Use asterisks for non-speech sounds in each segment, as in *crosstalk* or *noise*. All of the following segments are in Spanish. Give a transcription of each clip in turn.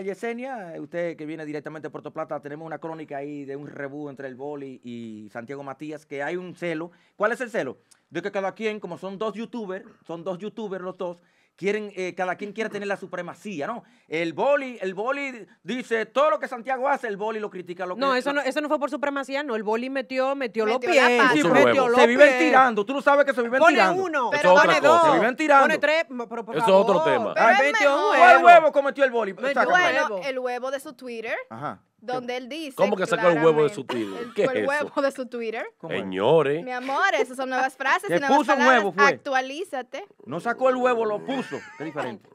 Yesenia, usted que viene directamente de Puerto Plata, tenemos una crónica ahí de un rebú entre el Boli y Santiago Matías, que hay un celo. ¿Cuál es el celo? De que cada quien, como son dos youtubers, son dos youtubers los dos, Quieren, eh, cada quien quiere tener la supremacía, ¿no? El boli, el boli dice todo lo que Santiago hace, el boli lo critica. Lo no, eso no, eso no fue por supremacía, no. El boli metió, metió, los pies. se viven tirando. Tú no sabes que se viven tirando. Pone uno, pero pone dos. Se viven tirando. Pone tres, pero por Eso es otro tema. el huevo. ¿Cuál huevo cometió el boli? el el huevo de su Twitter. Ajá donde él dice. ¿Cómo que sacó el huevo de su Twitter? ¿Qué el huevo de su Twitter. Señores. Mi amor, esas son nuevas *laughs* frases. y nuevas puso palabras. huevo, fue. Actualízate. No sacó el huevo, lo puso. Qué diferente.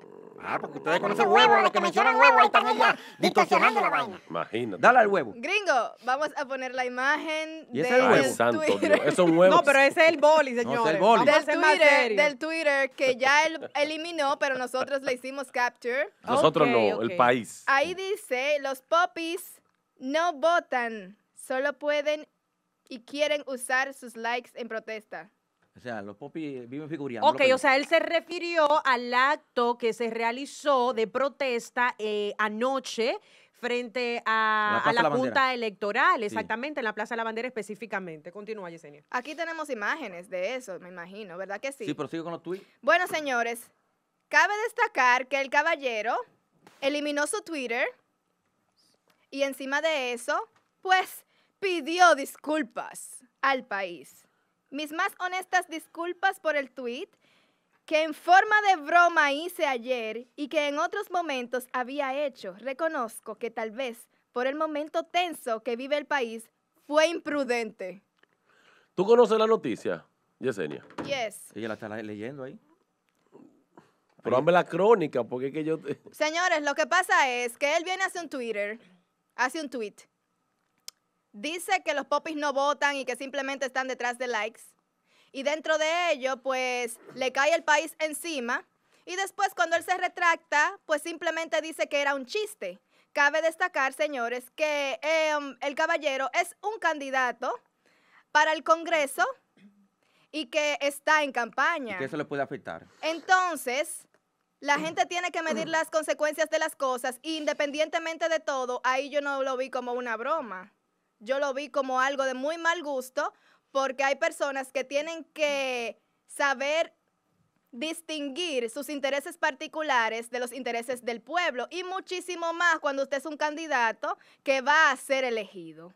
Ah, porque ustedes conocen huevo, los que mencionan huevo, ahí están ella distorsionando la vaina. Imagínate. Dale al huevo. Gringo, vamos a poner la imagen ¿Y ese es el santo es un huevo. No, pero ese es el boli, señores. No, es el boli. Del, Twitter, del Twitter, que ya él *laughs* eliminó, pero nosotros le hicimos capture. Nosotros no, el país. Ahí dice, los popis no votan, solo pueden y quieren usar sus likes en protesta. O sea, los popis viven figurando. Ok, o sea, él se refirió al acto que se realizó de protesta eh, anoche frente a la, punta Electoral, exactamente, en la Plaza de la Bandera específicamente. Continúa, Yesenia. Aquí tenemos imágenes de eso, me imagino, ¿verdad que sí? Sí, prosigo con los tweets. Bueno, señores, cabe destacar que el caballero eliminó su Twitter y encima de eso, pues pidió disculpas al país. Mis más honestas disculpas por el tweet que en forma de broma hice ayer y que en otros momentos había hecho. Reconozco que tal vez por el momento tenso que vive el país fue imprudente. ¿Tú conoces la noticia, Yesenia? Yes. Ella la está leyendo ahí. Pero la crónica, porque es que yo... Señores, lo que pasa es que él viene hace un Twitter, hace un tweet dice que los popis no votan y que simplemente están detrás de likes. Y dentro de ello, pues le cae el país encima. Y después cuando él se retracta, pues simplemente dice que era un chiste. Cabe destacar, señores, que em, el caballero es un candidato para el Congreso y que está en campaña. que eso le puede afectar. Entonces, la gente tiene que medir las consecuencias de las cosas independientemente de todo, ahí yo no lo vi como una broma yo lo vi como algo de muy mal gusto, porque hay personas que tienen que saber distinguir sus intereses particulares de los intereses del pueblo y muchísimo más cuando usted es un candidato que va a ser elegido.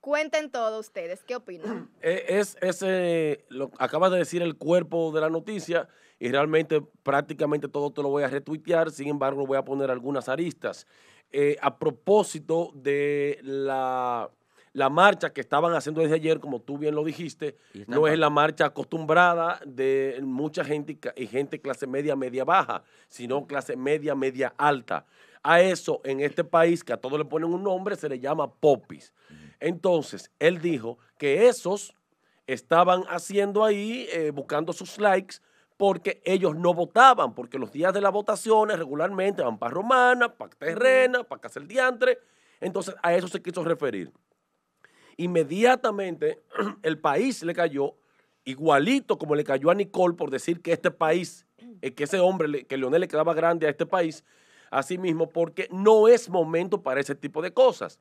Cuenten todos ustedes, ¿qué opinan? *clears throat* Eh, es, es eh, lo acabas de decir el cuerpo de la noticia y realmente prácticamente todo te lo voy a retuitear, sin embargo voy a poner algunas aristas. Eh, a propósito de la la marcha que estaban haciendo desde ayer, como tú bien lo dijiste, no es la marcha acostumbrada de mucha gente y gente clase media, media baja, sino clase media, media alta. A eso en este país, que a todos le ponen un nombre, se le llama popis. Entonces, él dijo que esos estaban haciendo ahí, eh, buscando sus likes, porque ellos no votaban, porque los días de las votaciones regularmente van para Romana, para Terrena, para Casel Diantre. Entonces, a eso se quiso referir. Inmediatamente *clears throat* el país le cayó igualito como le cayó a Nicole por decir que este país, eh, que ese hombre, que Leonel le quedaba grande a este país, así mismo, porque no es momento para ese tipo de cosas.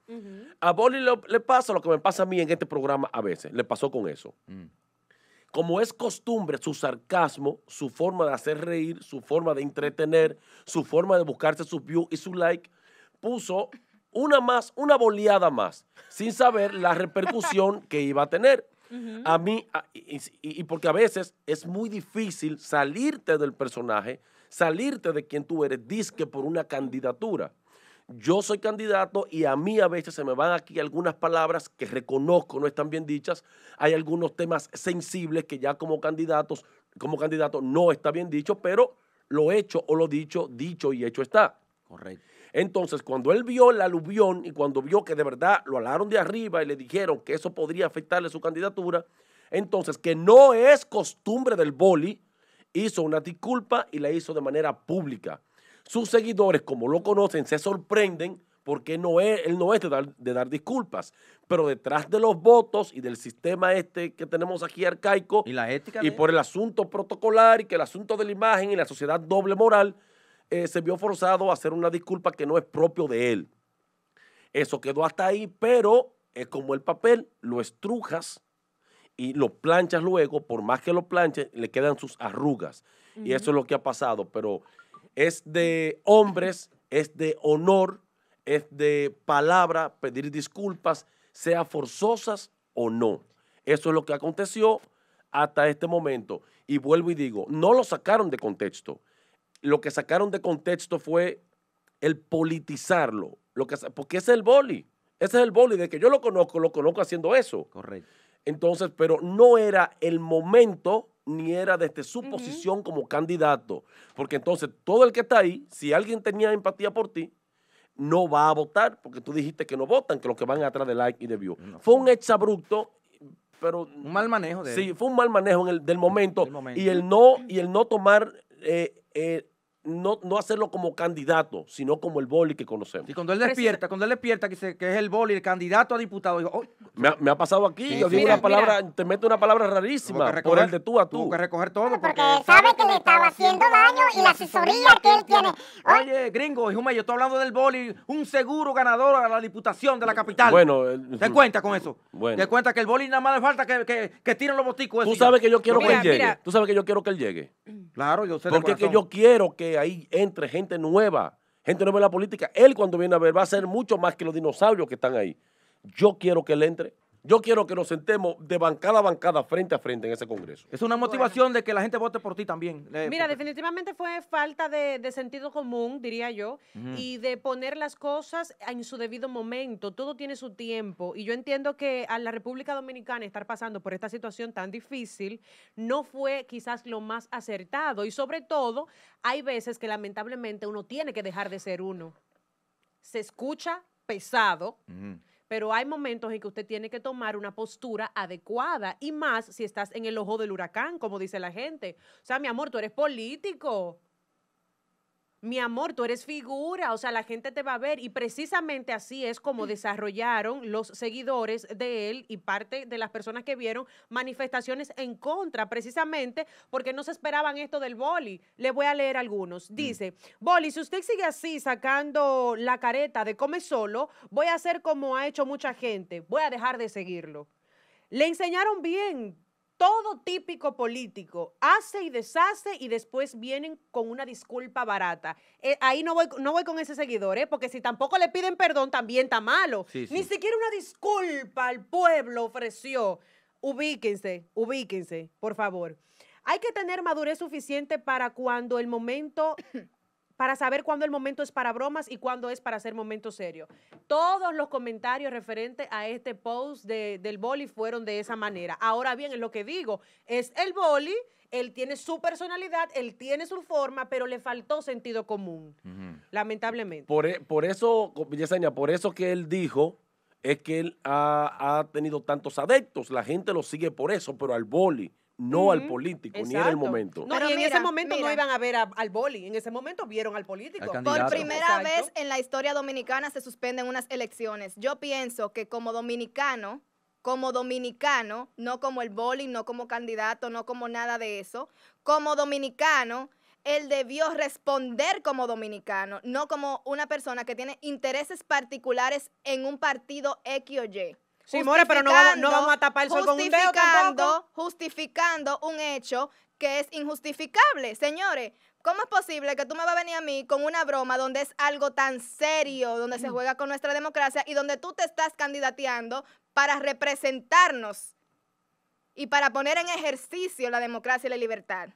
A Boli le, pasa lo que me pasa a mí en este programa a veces, le pasó con eso. Mm. Como es costumbre, su sarcasmo, su forma de hacer reír, su forma de entretener, su forma de buscarse sus views y su like, puso una más, una boleada más, sin saber la repercusión *laughs* que iba a tener. A mí, y, porque a veces es muy difícil salirte del personaje, salirte de quien tú eres, disque por una candidatura. Yo soy candidato y a mí a veces se me van aquí algunas palabras que reconozco no están bien dichas. Hay algunos temas sensibles que ya como candidatos, como candidato no está bien dicho, pero lo hecho o lo dicho, dicho y hecho está. Correcto. Entonces, cuando él vio el aluvión y cuando vio que de verdad lo alaron de arriba y le dijeron que eso podría afectarle su candidatura, entonces, que no es costumbre del boli, hizo una disculpa y la hizo de manera pública. Sus seguidores, como lo conocen, se sorprenden porque no es, él no es de dar, disculpas. Pero detrás de los votos y del sistema este que tenemos aquí arcaico, y, la ética y por el asunto protocolar y que el asunto de la imagen y la sociedad doble moral, eh, se vio forzado a hacer una disculpa que no es propio de él. Eso quedó hasta ahí, pero es como el papel, lo estrujas y lo planchas luego, por más que lo planches, le quedan sus arrugas. Y eso es lo que ha pasado, pero es de hombres, es de honor, es de palabra pedir disculpas, sea forzosas o no. Eso es lo que aconteció hasta este momento. Y vuelvo y digo, no lo sacaron de contexto lo que sacaron de contexto fue el politizarlo. Lo que, porque ese es el boli. Ese es el boli de que yo lo conozco, lo conozco haciendo eso. Correcto. Entonces, pero no era el momento ni era desde su posición como candidato. Porque entonces todo el que está ahí, si alguien tenía empatía por ti, no va a votar porque tú dijiste que no votan, que los que van atrás de like y de view. fue un hecho abrupto, pero... Un mal manejo de Sí, fue un mal manejo del, momento, Y el no, y el no tomar eh, eh, no, no hacerlo como candidato, sino como el boli que conocemos. Y cuando él despierta, cuando él despierta, que, que es el boli, el candidato a diputado, me, ha, pasado aquí, palabra, te mete una palabra rarísima por el de tú a tú. que recoger todo. Porque, sabe que, le estaba haciendo daño y la asesoría que él tiene. Oye, gringo, hijo yo estoy hablando del boli, un seguro ganador a la diputación de la capital. Bueno. ¿Te cuenta con eso? Bueno. ¿Te cuenta que el boli nada más le falta que, que, tiren los boticos? Tú sabes que yo quiero que él llegue. Tú sabes que yo quiero que él llegue. Claro, yo sé Porque que yo quiero que ahí entre gente nueva, gente nueva en la política. Él cuando viene a ver va a ser mucho más que los dinosaurios que están ahí. Yo quiero que él entre. Yo quiero que nos sentemos de bancada a bancada, frente a frente en ese Congreso. Es una motivación de que la gente vote por ti también. Eh, Mira, definitivamente fue falta de, sentido común, diría yo, y de poner las cosas en su debido momento. Todo tiene su tiempo. Y yo entiendo que a la República Dominicana estar pasando por esta situación tan difícil no fue quizás lo más acertado. Y sobre todo, hay veces que lamentablemente uno tiene que dejar de ser uno. Se escucha pesado pero hay momentos en que usted tiene que tomar una postura adecuada y más si estás en el ojo del huracán, como dice la gente. O sea, mi amor, tú eres político mi amor, tú eres figura, o sea, la gente te va a ver. Y precisamente así es como mm. desarrollaron los seguidores de él y parte de las personas que vieron manifestaciones en contra, precisamente porque no se esperaban esto del boli. Le voy a leer algunos. Mm. Dice, boli, si usted sigue así sacando la careta de come solo, voy a hacer como ha hecho mucha gente, voy a dejar de seguirlo. Le enseñaron bien todo típico político hace y deshace y después vienen con una disculpa barata. Eh, ahí no voy, no voy con ese seguidor, ¿eh? porque si tampoco le piden perdón, también está malo. Ni siquiera una disculpa al pueblo ofreció. Ubíquense, ubíquense, por favor. Hay que tener madurez suficiente para cuando el momento para saber cuándo el momento es para bromas y cuándo es para hacer momento serio. Todos los comentarios referentes a este post del boli fueron de esa manera. Ahora bien, es lo que digo, es el boli, él tiene su personalidad, él tiene su forma, pero le faltó sentido común, lamentablemente. Por, e, eso, por eso que él dijo es que él ha, ha tenido tantos adeptos, la gente lo sigue por eso, pero al boli no al político, ni era el momento. No, Pero en ese momento no iban a ver al boli, en ese momento vieron al político. Por primera vez en la historia dominicana se suspenden unas elecciones. Yo pienso que como dominicano, como dominicano, no como el boli, no como candidato, no como nada de eso, como dominicano, él debió responder como dominicano, no como una persona que tiene intereses particulares en un partido X o Y. Sí, pero no vamos, a tapar el sol con un dedo Justificando un hecho que es injustificable. Señores, ¿Cómo es posible que tú me vas a venir a mí con una broma donde es algo tan serio, donde se mm. juega con nuestra democracia y donde tú te estás candidateando para representarnos y para poner en ejercicio la democracia y la libertad?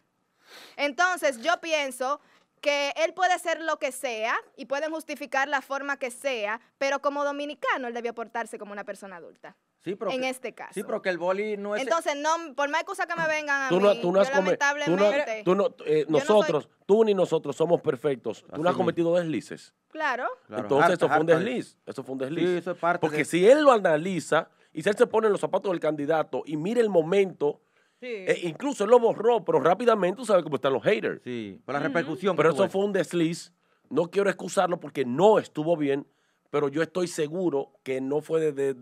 Entonces, yo pienso que él puede ser lo que sea y pueden justificar la forma que sea, pero como dominicano él debió portarse como una persona adulta. Sí, pero en este caso. Sí, pero que el boli no es. Entonces, no, por más cosas que me vengan a tú tú no lamentablemente. Tú no, eh, nosotros, tú ni nosotros somos perfectos. tú no has cometido deslices. Claro. Entonces, eso fue un desliz. Eso fue un desliz. Sí, eso es parte Porque si él lo analiza y si él se pone en los zapatos del candidato y mira el momento eh, incluso lo borró, pero rápidamente tú sabes cómo están los haters. Sí, por la repercusión. Pero eso fue un desliz. No quiero excusarlo porque no estuvo bien, pero yo estoy seguro que no fue de,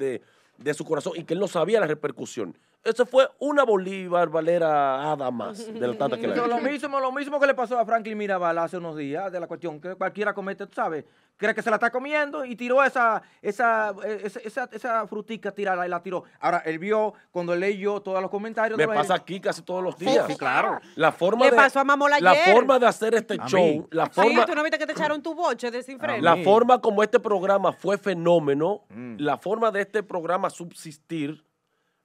de, su corazón y que él no sabía la repercusión. Eso fue una Bolívar Valera nada más Lo *laughs* mismo, lo mismo que le pasó a Franklin Mirabal hace unos días, de la cuestión que cualquiera comete, tú sabes, cree que se la está comiendo y tiró esa, esa, eh, esa, frutica tirada y la tiró. Ahora, él vio, cuando leyó todos los comentarios. Me pasa aquí casi todos los días. claro. La forma de, La forma de hacer este show. La forma, sí, tú no viste que te echaron tu boche de sin La forma como este programa fue fenómeno, mm. la forma de este programa subsistir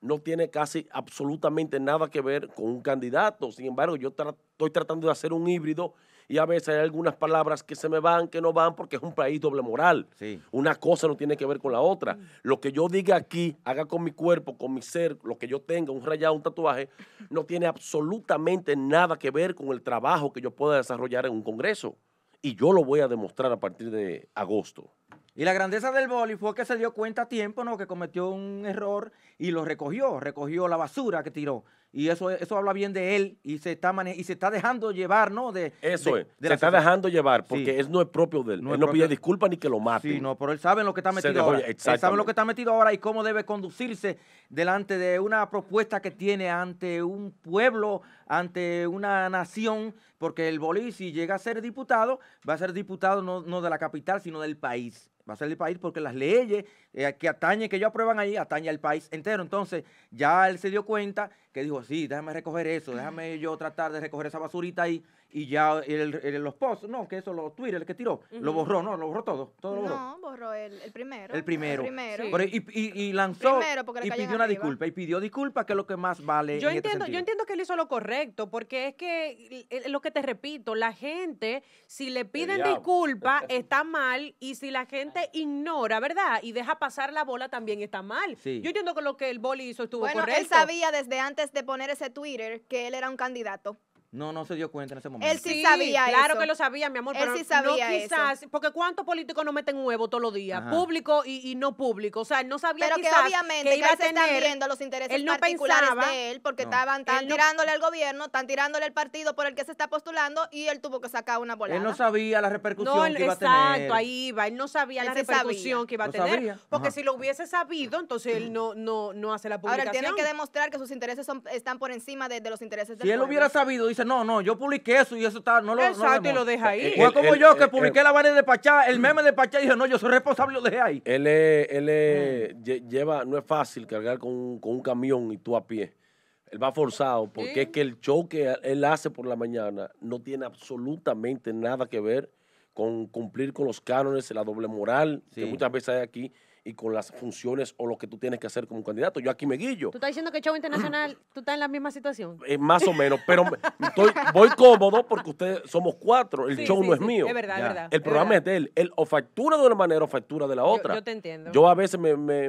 no tiene casi absolutamente nada que ver con un candidato. Sin embargo, yo estoy tratando de hacer un híbrido y a veces hay algunas palabras que se me van, que no van, porque es un país doble moral. Una cosa no tiene que ver con la otra. Mm. Lo que yo diga aquí, haga con mi cuerpo, con mi ser, lo que yo tenga, un rayado, un tatuaje, no tiene absolutamente nada que ver con el trabajo que yo pueda desarrollar en un Congreso. Y yo lo voy a demostrar a partir de agosto. Y la grandeza del boli fue que se dio cuenta a tiempo, ¿no? Que cometió un error y lo recogió, recogió la basura que tiró y eso, eso habla bien de él y se está y se está dejando llevar, ¿no? De, eso es, se está dejando llevar porque no es propio de él. No él no pide disculpas ni que lo maten. Sí, no, pero él sabe en lo que está metido ahora. sabe lo que está metido ahora y cómo debe conducirse delante de una propuesta que tiene ante un pueblo, ante una nación, porque el Bolí, si llega a ser diputado, va a ser diputado no, de la capital, sino del país va a ser del país porque las leyes eh, que atañe, que ellos aprueban ahí, atañe al país entero. Entonces, ya él se dio cuenta que dijo, sí, déjame recoger eso, déjame yo tratar de recoger esa basurita ahí y ya el, los posts, no, que eso, los Twitter, el que tiró, lo borró, no, lo borró todo, todo lo borró. No, borró el, primero. El primero. El primero. E, y, lanzó y pidió una disculpa, y pidió disculpa, que es lo que más vale. Yo, este entiendo, yo entiendo que él hizo lo correcto, porque es que, lo que te repito, la gente, si le piden disculpa, *laughs* está mal, y si la gente ignora, ¿verdad? Y deja pasar la bola, también está mal. Yo entiendo que lo que el boli hizo estuvo correcto. Bueno, él sabía desde antes de poner ese Twitter que él era un candidato. No, no se dio cuenta en ese momento. Él sí, sabía Claro que lo sabía, mi amor, Él sí sabía no quizás, porque ¿cuántos políticos no meten huevo todos los días? Público y, y, no público. O sea, él no sabía pero quizás que obviamente que iba a tener, están viendo los intereses él no particulares pensaba, de él, porque estaban tirándole al gobierno, están tirándole al partido por el que se está postulando y él tuvo que sacar una bolada. Él no sabía la repercusión que iba a tener. Exacto, ahí iba. Él no sabía la repercusión que iba a tener. Porque si lo hubiese sabido, entonces él no, no, no hace la publicación. Ahora, él tiene que demostrar que sus intereses son, están por encima de, de los intereses del Si él hubiera sabido, no, no, yo publiqué eso y eso está, no lo Exacto, y lo deja ahí. Fue como yo que publiqué la vaina de Pachá, el mm. meme de Pachá, y dije, no, yo soy responsable, lo dejé ahí. Él, él mm. lleva, no es fácil cargar con, un camión y tú a pie. Él va forzado porque es que el show que él hace por la mañana no tiene absolutamente nada que ver con cumplir con los cánones, la doble moral que muchas veces hay aquí y con las funciones o lo que tú tienes que hacer como candidato. Yo aquí me guillo. Tú estás diciendo que Show Internacional, *clears throat* tú estás en la misma situación. Eh, más o menos, pero estoy, voy cómodo porque ustedes somos cuatro, el show no es mío. Es verdad, es verdad. El programa es de él. Él o factura de una manera o factura de la otra. Yo, te entiendo. Yo a veces me, me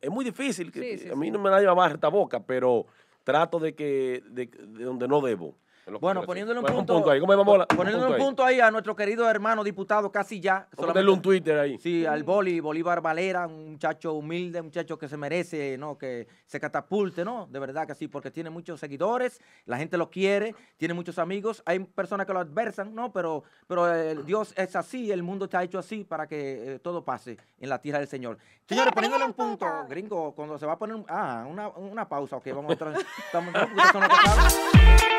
es muy difícil, que, a mí no me da llevar esta boca, pero trato de que de, de donde no debo. Bueno, poniéndole un punto, ahí. Poniéndole un punto ahí a nuestro querido hermano diputado casi ya. Ponerle un Twitter ahí. Sí, al Boli, Bolívar Valera, un muchacho humilde, un muchacho que se merece, ¿no? Que se catapulte, ¿no? De verdad que sí, porque tiene muchos seguidores, la gente lo quiere, tiene muchos amigos, hay personas que lo adversan, ¿no? Pero, pero eh, Dios es así, el mundo está hecho así para que eh, todo pase en la tierra del Señor. Señores, poniéndole un punto, gringo, cuando se va a poner ah, una, pausa, ok, vamos a entrar. Estamos,